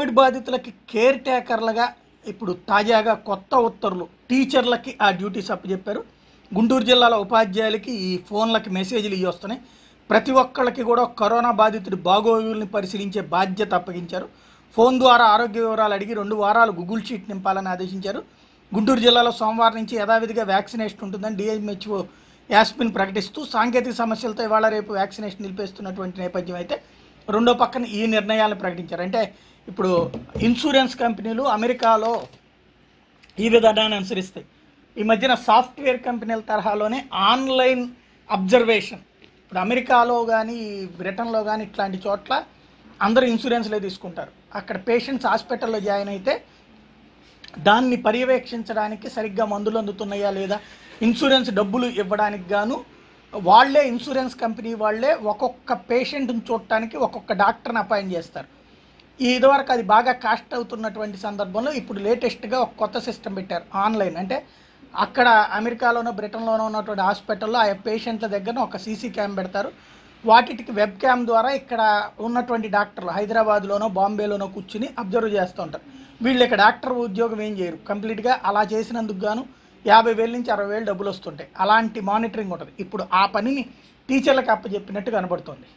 Covid బాధితులకి care టేకర్లుగా ఇప్పుడు తాజాగా కొత్త ఉత్తర్వులు టీచర్లకి ఆ డ్యూటీస్ అప్పచెప్పారు గుంటూరు జిల్లాలో ఉపాధ్యాయులకి ఈ ఫోన్లకి మెసేజ్లు ఇవి వస్తున్నాయి ప్రతి ఒక్కళ్ళకి కూడా కరోనా బాధితుడి బాగోగుల్ని పరిశీలించే బాధ్యత అప్పగించారు ఫోన్ ద్వారా ఆరోగ్య వివరాలు అడిగి రెండు వారాలు గూగుల్ షీట్ నింపాలని ఆదేశించారు గుంటూరు జిల్లాలో సోమవారం నుంచి యథావిధిగా వ్యాక్సినేషన్ ఉంటుందని డిఎంహెచ్ఓ యాస్పిన్ ప్రకటిస్తూ సాంకేతిక సమస్యలతో ఇవాళ రేపు వ్యాక్సినేషన్ నిలిపేస్తున్నటువంటి నేపథ్యం అయితే రెండో పక్కన ఈ నిర్ణయాలు ప్రకటించారు అంటే ఇప్పుడు ఇన్సూరెన్స్ కంపెనీలు అమెరికాలో ఈ విధానాన్ని అనుసరిస్తాయి ఈ మధ్యన సాఫ్ట్వేర్ కంపెనీల తరహాలోనే ఆన్లైన్ అబ్జర్వేషన్ ఇప్పుడు అమెరికాలో కానీ బ్రిటన్లో కానీ ఇట్లాంటి చోట్ల అందరూ ఇన్సూరెన్స్లే తీసుకుంటారు అక్కడ పేషెంట్స్ హాస్పిటల్లో జాయిన్ అయితే దాన్ని పర్యవేక్షించడానికి సరిగ్గా మందులు అందుతున్నాయా లేదా ఇన్సూరెన్స్ డబ్బులు ఇవ్వడానికి గాను వాళ్లే ఇన్సూరెన్స్ కంపెనీ వాళ్లే ఒక్కొక్క పేషెంట్ని చూడటానికి ఒక్కొక్క డాక్టర్ని అపాయింట్ చేస్తారు ఇదివరకు అది బాగా కాస్ట్ అవుతున్నటువంటి సందర్భంలో ఇప్పుడు లేటెస్ట్గా ఒక కొత్త సిస్టమ్ పెట్టారు ఆన్లైన్ అంటే అక్కడ అమెరికాలోనో బ్రిటన్లోనో ఉన్నటువంటి హాస్పిటల్లో ఆ పేషెంట్ల దగ్గర ఒక సీసీ క్యామ్ పెడతారు వాటికి వెబ్ క్యామ్ ద్వారా ఇక్కడ ఉన్నటువంటి డాక్టర్లు హైదరాబాద్లోనో బాంబేలోనో కూర్చుని అబ్జర్వ్ చేస్తూ ఉంటారు వీళ్ళు ఇక్కడ డాక్టర్ ఉద్యోగం ఏం చేయరు కంప్లీట్గా అలా చేసినందుకు గాను యాభై వేల నుంచి అరవై వేలు డబ్బులు వస్తుంటాయి అలాంటి మానిటరింగ్ ఉంటుంది ఇప్పుడు ఆ పనిని టీచర్లకు అప్పచెప్పినట్టు కనబడుతుంది